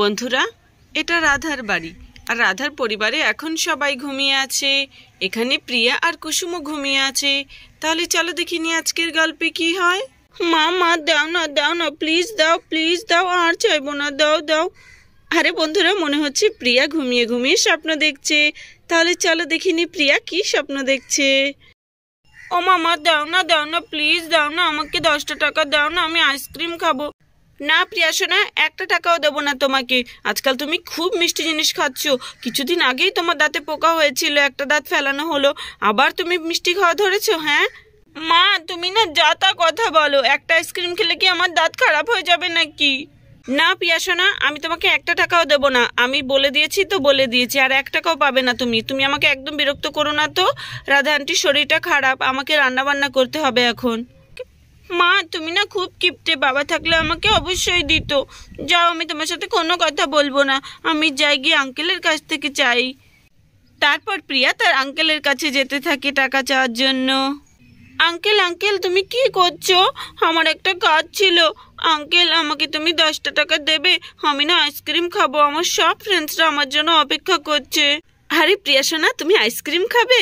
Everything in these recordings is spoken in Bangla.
বন্ধুরা এটা রাধার বাড়ি আর রাধার পরিবারে এখন সবাই ঘুমিয়ে আছে এখানে প্রিয়া আর কুসুমও ঘুমিয়ে আছে তাহলে চলো দেখিনি আজকের গল্পে কি হয় মা মা দাও না দাও না প্লিজ দাও প্লিজ দাও আর চাইবো না দাও দাও আরে বন্ধুরা মনে হচ্ছে প্রিয়া ঘুমিয়ে ঘুমিয়ে স্বপ্ন দেখছে তাহলে চলো দেখিনি প্রিয়া কি স্বপ্ন দেখছে ও মামা দাও না দাও না প্লিজ দাও না আমাকে দশটা টাকা দাও না আমি আইসক্রিম খাবো না প্রিয়াসোনা একটা টাকাও দেবো না তোমাকে আজকাল তুমি খুব মিষ্টি জিনিস খাচ্ছ কিছুদিন আগেই তোমার দাঁতে পোকা হয়েছিল একটা দাঁত ফেলানো হলো আবার তুমি মিষ্টি খাওয়া ধরেছো হ্যাঁ মা তুমি না যা তা কথা বলো একটা আইসক্রিম খেলে কি আমার দাঁত খারাপ হয়ে যাবে নাকি না পিয়াসোনা আমি তোমাকে একটা টাকাও দেব না আমি বলে দিয়েছি তো বলে দিয়েছি আর এক টাকাও পাবে না তুমি তুমি আমাকে একদম বিরক্ত করো না তো রাধা আন্টির শরীরটা খারাপ আমাকে রান্না বান্না করতে হবে এখন মা তুমি না খুব কিপ্টে বাবা থাকলে আমাকে অবশ্যই দিত যাও আমি তোমার সাথে কোনো কথা বলবো না আমি যাই গিয়ে আঙ্কেলের কাছ থেকে চাই তারপর প্রিয়া তার আঙ্কেলের কাছে যেতে থাকে টাকা চাওয়ার জন্য আঙ্কেল আঙ্কেল তুমি কি করছো আমার একটা কাজ ছিল আঙ্কেল আমাকে তুমি দশটা টাকা দেবে আমি না আইসক্রিম খাবো আমার সব ফ্রেন্ডসরা আমার জন্য অপেক্ষা করছে আরে প্রিয়া সোনা তুমি আইসক্রিম খাবে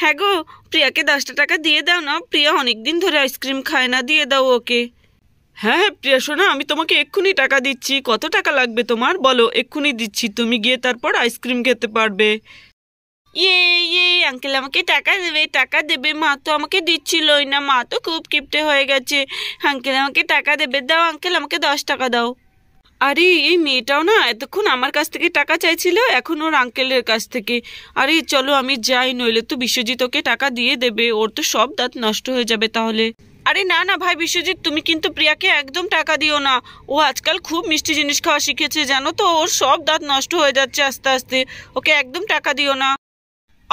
হ্যাঁ গো প্রিয়াকে দশটা টাকা দিয়ে দাও না প্রিয়া অনেকদিন ধরে আইসক্রিম খায় না দিয়ে দাও ওকে হ্যাঁ হ্যাঁ প্রিয়া সোনা আমি তোমাকে এক্ষুনি টাকা দিচ্ছি কত টাকা লাগবে তোমার বলো এক্ষুনি দিচ্ছি তুমি গিয়ে তারপর আইসক্রিম খেতে পারবে ইয়ে ইয়ে আঙ্কেল আমাকে টাকা দেবে টাকা দেবে মা তো আমাকে দিচ্ছিলই না মা তো খুব কিপ্টে হয়ে গেছে আঙ্কেল আমাকে টাকা দেবে দাও আঙ্কেল আমাকে দশ টাকা দাও আরে এই মেয়েটাও না এতক্ষণ আমার কাছ থেকে টাকা চাইছিল এখন ওর আঙ্কেলের কাছ থেকে আরে চলো আমি যাই নইলে তো বিশ্বজিৎ ওকে টাকা দিয়ে দেবে ওর তো সব দাঁত নষ্ট হয়ে যাবে তাহলে আরে না না ভাই বিশ্বজিৎ তুমি কিন্তু প্রিয়াকে একদম টাকা দিও না ও আজকাল খুব মিষ্টি জিনিস খাওয়া শিখেছে জানো তো ওর সব দাঁত নষ্ট হয়ে যাচ্ছে আস্তে আস্তে ওকে একদম টাকা দিও না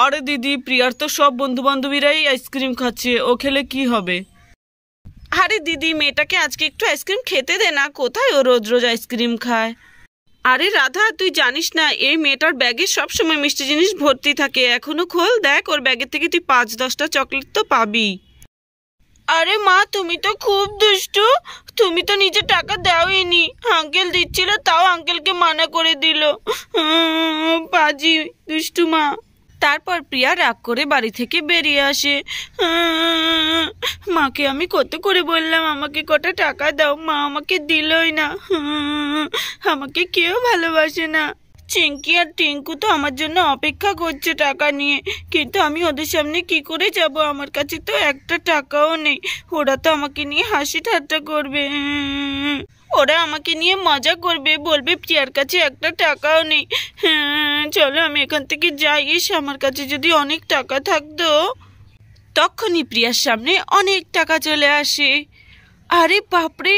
আরে দিদি প্রিয়ার তো সব বন্ধু বান্ধবীরাই আইসক্রিম খাচ্ছে ও খেলে কি হবে আরে দিদি মেয়েটাকে আজকে একটু আইসক্রিম খেতে দে না কোথায় ও রোজ রোজ আইসক্রিম খায় আরে রাধা তুই জানিস না এই মেয়েটার ব্যাগে সবসময় মিষ্টি জিনিস ভর্তি থাকে এখনো খোল দেখ ওর ব্যাগের থেকে তুই পাঁচ দশটা চকলেট তো পাবি আরে মা তুমি তো খুব দুষ্টু তুমি তো নিজে টাকা দাওইনি আঙ্কেল দিচ্ছিল তাও আঙ্কেলকে মানা করে দিল পাজি দুষ্টু মা তারপর প্রিয়া রাগ করে বাড়ি থেকে বেরিয়ে আসে হ্যাঁ, মাকে আমি কত করে বললাম আমাকে কটা টাকা দাও মা আমাকে দিলই না হ্যাঁ, আমাকে কেউ ভালোবাসে না চিঙ্কি আর টিঙ্কু তো আমার জন্য অপেক্ষা করছে টাকা নিয়ে কিন্তু আমি ওদের সামনে কি করে যাব আমার কাছে তো একটা টাকাও নেই ওরা তো আমাকে নিয়ে হাসি ঠাট্টা করবে ওরা আমাকে নিয়ে মজা করবে বলবে প্রিয়ার কাছে একটা টাকাও নেই হ্যাঁ চলো আমি এখান থেকে যাই ইস আমার কাছে যদি অনেক টাকা থাকতো তখনই প্রিয়ার সামনে অনেক টাকা চলে আসে আরে বাপরে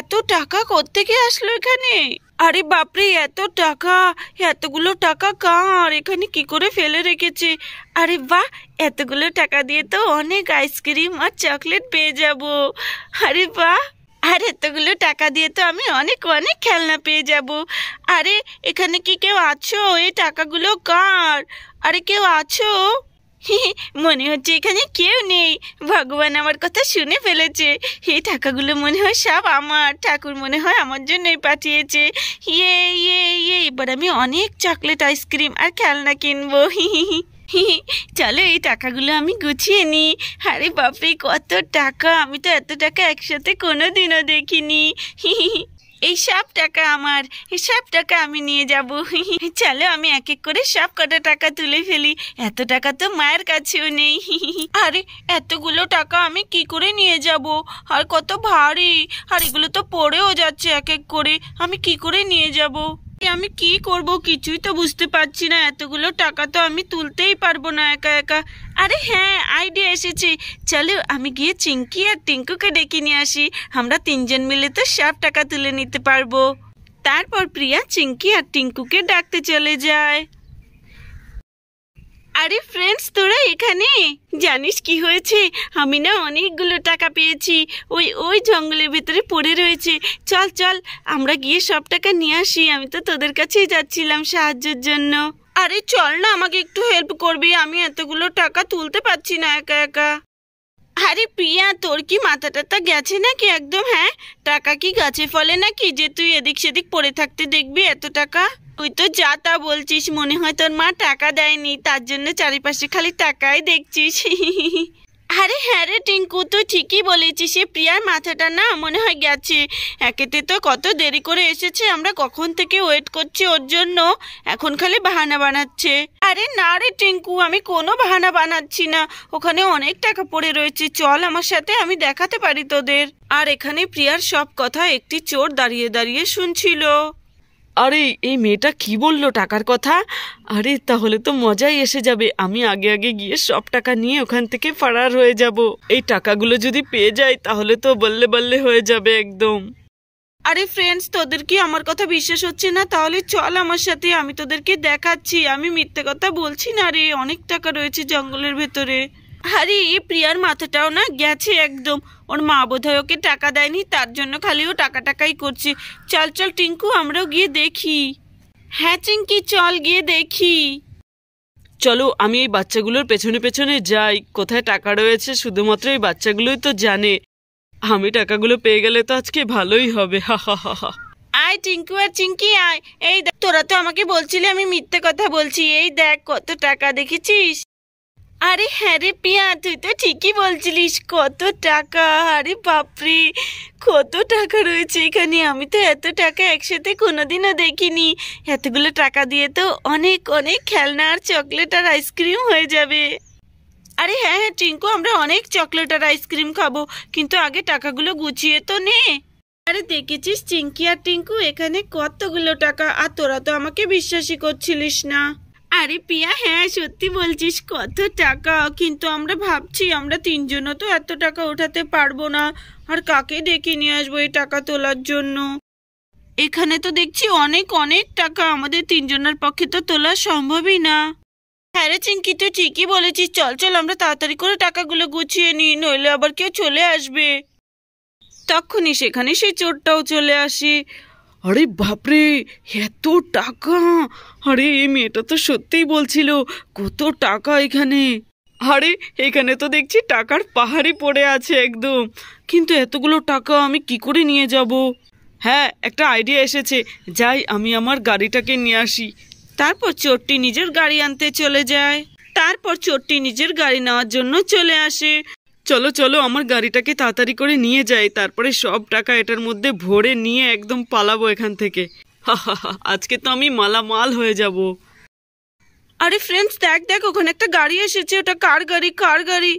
এত টাকা কোত্থেকে আসলো এখানে আরে বাপরে এত টাকা এতগুলো টাকা কার এখানে কি করে ফেলে রেখেছে আরে বাহ এতগুলো টাকা দিয়ে তো অনেক আইসক্রিম আর চকলেট পেয়ে যাব আরে বাহ আর এতগুলো টাকা দিয়ে তো আমি অনেক অনেক খেলনা পেয়ে যাব আরে এখানে কি কেউ আছো এই টাকাগুলো কার আরে কেউ আছো মনে হচ্ছে এখানে কেউ নেই ভগবান আমার কথা শুনে ফেলেছে এই টাকাগুলো মনে হয় সব আমার ঠাকুর মনে হয় আমার জন্যই পাঠিয়েছে ইয়ে ইয়ে ইয়ে এবার আমি অনেক চকলেট আইসক্রিম আর খেলনা কিনবো হি চলো এই টাকাগুলো আমি গুছিয়ে নিই আরে বাপরে কত টাকা আমি তো এত টাকা একসাথে কোনো দিনও দেখিনি এই সব টাকা আমার এই সব টাকা আমি নিয়ে যাব চলো আমি এক এক করে সব কটা টাকা তুলে ফেলি এত টাকা তো মায়ের কাছেও নেই আরে এতগুলো টাকা আমি কি করে নিয়ে যাব আর কত ভারী আর এগুলো তো পড়েও যাচ্ছে এক এক করে আমি কি করে নিয়ে যাব আমি কি করব কিছুই তো বুঝতে পারছি না এতগুলো টাকা তো আমি তুলতেই পারবো না একা একা আরে হ্যাঁ আইডিয়া এসেছে চলো আমি গিয়ে চিঙ্কি আর টিঙ্কুকে ডেকে নিয়ে আসি আমরা তিনজন মিলে তো সব টাকা তুলে নিতে পারবো তারপর প্রিয়া চিঙ্কি আর টিঙ্কুকে ডাকতে চলে যায় আরে ফ্রেন্ডস তোরা এখানে জানিস কি হয়েছে আমি না অনেকগুলো টাকা পেয়েছি ওই ওই জঙ্গলের ভেতরে পড়ে রয়েছে চল চল আমরা গিয়ে সব টাকা নিয়ে আসি আমি তো তোদের কাছেই যাচ্ছিলাম সাহায্যের জন্য আরে চল না আমাকে একটু হেল্প করবি আমি এতগুলো টাকা তুলতে পারছি না একা একা আরে প্রিয়া তোর কি মাথা টাথা গেছে নাকি একদম হ্যাঁ টাকা কি গাছে ফলে নাকি যে তুই এদিক সেদিক পড়ে থাকতে দেখবি এত টাকা তুই তো যা তা বলছিস মনে হয় তোর মা টাকা দেয়নি তার জন্য চারিপাশে খালি টাকাই দেখছিস আরে হ্যাঁ রে টিঙ্কু তুই ঠিকই বলেছিস সে প্রিয়ার মাথাটা না মনে হয় গেছে একেতে তো কত দেরি করে এসেছে আমরা কখন থেকে ওয়েট করছি ওর জন্য এখন খালি বাহানা বানাচ্ছে আরে না রে টিঙ্কু আমি কোনো বাহানা বানাচ্ছি না ওখানে অনেক টাকা পড়ে রয়েছে চল আমার সাথে আমি দেখাতে পারি তোদের আর এখানে প্রিয়ার সব কথা একটি চোর দাঁড়িয়ে দাঁড়িয়ে শুনছিল আরে এই মেয়েটা কি বলল টাকার কথা আরে তাহলে তো মজাই এসে যাবে আমি আগে আগে গিয়ে সব টাকা নিয়ে ওখান থেকে ফারার হয়ে যাব এই টাকাগুলো যদি পেয়ে যাই তাহলে তো বললে বললে হয়ে যাবে একদম আরে ফ্রেন্ডস তোদের কি আমার কথা বিশ্বাস হচ্ছে না তাহলে চল আমার সাথে আমি তোদেরকে দেখাচ্ছি আমি মিথ্যে কথা বলছি না রে অনেক টাকা রয়েছে জঙ্গলের ভেতরে আরে প্রিয়ার মাথাটাও না গেছে একদম ওর মা বোধ ওকে টাকা দেয়নি তার জন্য খালি ও টাকা টাকাই করছে চল চল টিঙ্কু আমরাও গিয়ে দেখি হ্যাঁ চিঙ্কি চল গিয়ে দেখি চলো আমি এই বাচ্চাগুলোর পেছনে পেছনে যাই কোথায় টাকা রয়েছে শুধুমাত্র এই বাচ্চাগুলোই তো জানে আমি টাকাগুলো পেয়ে গেলে তো আজকে ভালোই হবে হা হা হা হা আয় টিঙ্কু আর চিঙ্কি আয় এই তোরা তো আমাকে বলছিলি আমি মিথ্যে কথা বলছি এই দেখ কত টাকা দেখেছিস আরে হ্যাঁ রে পিয়া তুই তো ঠিকই বলছিলিস কত টাকা আরে বাপরে কত টাকা রয়েছে এখানে আমি তো এত টাকা একসাথে কোনোদিনও দেখিনি এতগুলো টাকা দিয়ে তো অনেক অনেক খেলনা আর চকলেট আর আইসক্রিম হয়ে যাবে আরে হ্যাঁ হ্যাঁ টিঙ্কু আমরা অনেক চকলেট আর আইসক্রিম খাবো কিন্তু আগে টাকাগুলো গুছিয়ে তো নে আরে দেখেছিস চিঙ্কি আর টিঙ্কু এখানে কতগুলো টাকা আর তোরা তো আমাকে বিশ্বাসই করছিলিস না আরে পিয়া হ্যাঁ সত্যি বলছিস কত টাকা কিন্তু আমরা ভাবছি আমরা তিনজনও তো এত টাকা ওঠাতে পারবো না আর কাকে ডেকে নিয়ে আসবো এই টাকা তোলার জন্য এখানে তো দেখছি অনেক অনেক টাকা আমাদের তিনজনের পক্ষে তো তোলা সম্ভবই না হ্যাঁ রে চিঙ্কি তুই ঠিকই বলেছিস চল চল আমরা তাড়াতাড়ি করে টাকাগুলো গুছিয়ে নিই নইলে আবার কেউ চলে আসবে তখনই সেখানে সেই চোরটাও চলে আসে আরে বাপরে এত টাকা আরে এই মেয়েটা তো সত্যিই বলছিল কত টাকা এখানে আরে এখানে তো দেখছি টাকার পাহাড়ই পড়ে আছে একদম কিন্তু এতগুলো টাকা আমি কি করে নিয়ে যাব হ্যাঁ একটা আইডিয়া এসেছে যাই আমি আমার গাড়িটাকে নিয়ে আসি তারপর চোরটি নিজের গাড়ি আনতে চলে যায় তারপর চোরটি নিজের গাড়ি নেওয়ার জন্য চলে আসে চলো চলো আমার গাড়িটাকে তাড়াতাড়ি করে নিয়ে যাই তারপরে সব টাকা এটার মধ্যে ভরে নিয়ে একদম পালাবো এখান থেকে আজকে তো আমি মালামাল হয়ে যাব আরে ফ্রেন্ডস দেখ দেখ ওখানে একটা গাড়ি এসেছে ওটা কার গাড়ি কার গাড়ি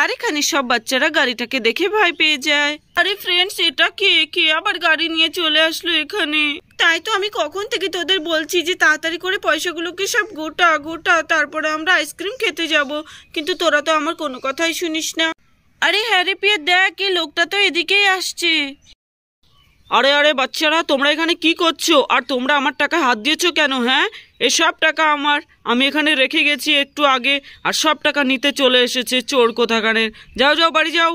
আর এখানে সব বাচ্চারা গাড়িটাকে দেখে ভয় পেয়ে যায় আরে ফ্রেন্ডস এটা কে কে আবার গাড়ি নিয়ে চলে আসলো এখানে তাই তো আমি কখন থেকে তোদের বলছি যে তাড়াতাড়ি করে পয়সাগুলোকে সব গোটা গোটা তারপরে আমরা আইসক্রিম খেতে যাব কিন্তু তোরা তো আমার কোনো কথাই শুনিস না আরে হ্যারে পিয়ে দেখ এই লোকটা তো এদিকেই আসছে আরে আরে বাচ্চারা তোমরা এখানে কি করছো আর তোমরা আমার টাকা হাত দিয়েছো কেন হ্যাঁ এসব টাকা আমার আমি এখানে রেখে গেছি একটু আগে আর সব টাকা নিতে চলে এসেছে চোর কোথাখানে যাও যাও বাড়ি যাও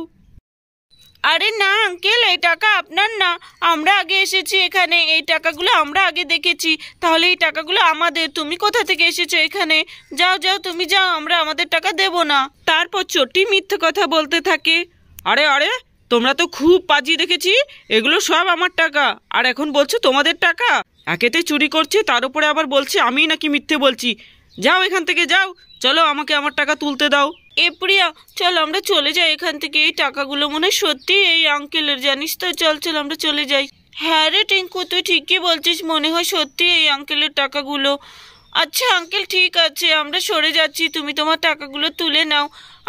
আরে না আঙ্কেল এই টাকা আপনার না আমরা আগে এসেছি এখানে এই টাকাগুলো আমরা আগে দেখেছি তাহলে এই টাকাগুলো আমাদের তুমি কোথা থেকে এসেছো এখানে যাও যাও তুমি যাও আমরা আমাদের টাকা দেব না তারপর চোরটি মিথ্যে কথা বলতে থাকে আরে আরে তোমরা তো খুব পাজি দেখেছি এগুলো সব আমার টাকা আর এখন বলছো তোমাদের টাকা একেতে চুরি করছে তার উপরে আবার বলছে আমি নাকি মিথ্যে বলছি যাও এখান থেকে যাও চলো আমাকে আমার টাকা তুলতে দাও এ প্রিয়া চল আমরা চলে যাই এখান থেকে এই টাকাগুলো মনে সত্যি এই আঙ্কেলের জানিস তো চল চল আমরা চলে যাই হ্যাঁ রে টিঙ্কু তুই ঠিকই বলছিস মনে হয় সত্যি এই আঙ্কেলের টাকাগুলো আচ্ছা আঙ্কেল ঠিক আছে আমরা সরে যাচ্ছি তুমি তোমার টাকাগুলো তুলে নাও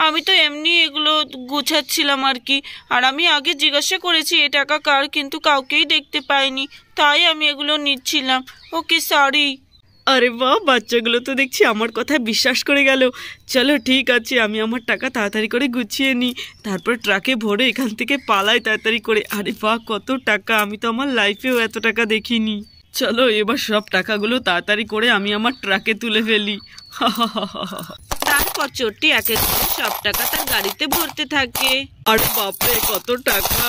আমি তো এমনি এগুলো গুছাচ্ছিলাম আর কি আর আমি আগে জিজ্ঞাসা করেছি এ টাকা কার কিন্তু কাউকেই দেখতে পাইনি তাই আমি এগুলো নিচ্ছিলাম ওকে সরি আরে বা বাচ্চাগুলো তো দেখছি আমার কথা বিশ্বাস করে গেল চলো ঠিক আছে আমি আমার টাকা তাড়াতাড়ি করে গুছিয়ে নিই তারপর ট্রাকে ভরে এখান থেকে পালাই তাড়াতাড়ি করে আরে বা কত টাকা আমি তো আমার লাইফেও এত টাকা দেখিনি চলো এবার সব টাকাগুলো তাড়াতাড়ি করে আমি আমার ট্রাকে তুলে ফেলি তারপর চোরটি এক সব টাকা তার গাড়িতে ভরতে থাকে আর বাপরে কত টাকা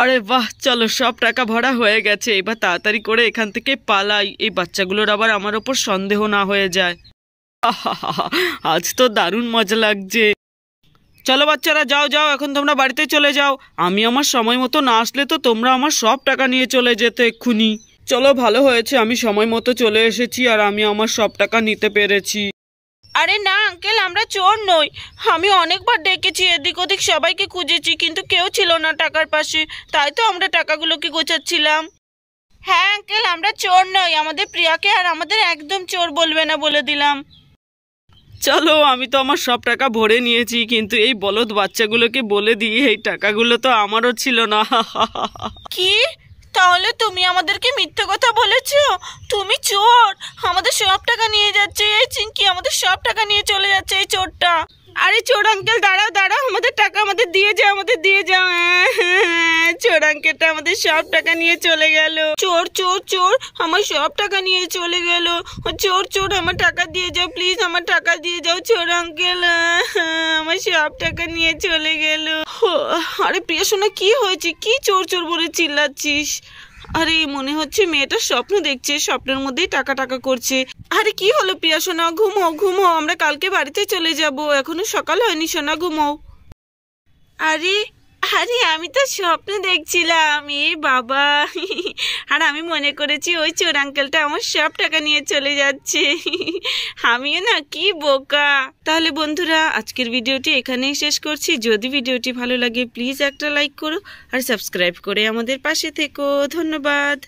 আরে বাহ চলো সব টাকা ভরা হয়ে গেছে এবার তাড়াতাড়ি করে এখান থেকে পালাই এই বাচ্চাগুলোর আবার আমার ওপর সন্দেহ না হয়ে যায় আজ তো দারুণ মজা লাগছে চলো বাচ্চারা যাও যাও এখন তোমরা বাড়িতে চলে যাও আমি আমার সময় মতো না আসলে তো তোমরা আমার সব টাকা নিয়ে চলে যেতে এক্ষুনি চলো ভালো হয়েছে আমি সময় মতো চলে এসেছি আর আমি আমার সব টাকা নিতে পেরেছি আরে না আঙ্কেল আমরা চোর নই আমি অনেকবার ডেকেছি এদিক ওদিক সবাইকে খুঁজেছি কিন্তু কেউ ছিল না টাকার পাশে তাই তো আমরা টাকাগুলোকে গোছাচ্ছিলাম হ্যাঁ আঙ্কেল আমরা চোর নই আমাদের প্রিয়াকে আর আমাদের একদম চোর বলবে না বলে দিলাম চলো আমি তো আমার সব টাকা ভরে নিয়েছি কিন্তু এই বলদ বাচ্চাগুলোকে বলে দিয়ে এই টাকাগুলো তো আমারও ছিল না কি তাহলে তুমি আমাদেরকে মিথ্যে কথা বলেছো তুমি চোর আমাদের সব টাকা নিয়ে যাচ্ছে এই চিনকি আমাদের সব টাকা নিয়ে চলে যাচ্ছে এই চোরটা আরে চোর আঙ্কেল দাঁড়াও দাঁড়াও আমাদের টাকা আমাদের দিয়ে যাও আমাদের দিয়ে যাও হ্যাঁ, হ্যাঁ, চোর আঙ্কেলটা আমাদের সব টাকা নিয়ে চলে গেল চোর চোর চোর আমার সব টাকা নিয়ে চলে গেল চোর চোর আমার টাকা দিয়ে যাও প্লিজ আমার টাকা দিয়ে যাও চোর আঙ্কেল হ্যাঁ, আমার সব টাকা নিয়ে চলে গেল আরে প্রিয়া শোনা কি হয়েছে কি চোর চোর বলে চিল্লাচ্ছিস আরে মনে হচ্ছে মেয়েটা স্বপ্ন দেখছে স্বপ্নের মধ্যেই টাকা টাকা করছে আরে কি হলো প্রিয়া সোনা ঘুমো ঘুমো আমরা কালকে বাড়িতে চলে যাব এখনো সকাল হয়নি সোনা ঘুমো আরে আরে আমি তো স্বপ্ন দেখছিলাম এ বাবা আর আমি মনে করেছি ওই চোর আঙ্কেলটা আমার সব টাকা নিয়ে চলে যাচ্ছে আমিও না কি বোকা তাহলে বন্ধুরা আজকের ভিডিওটি এখানেই শেষ করছি যদি ভিডিওটি ভালো লাগে প্লিজ একটা লাইক করো আর সাবস্ক্রাইব করে আমাদের পাশে থেকো ধন্যবাদ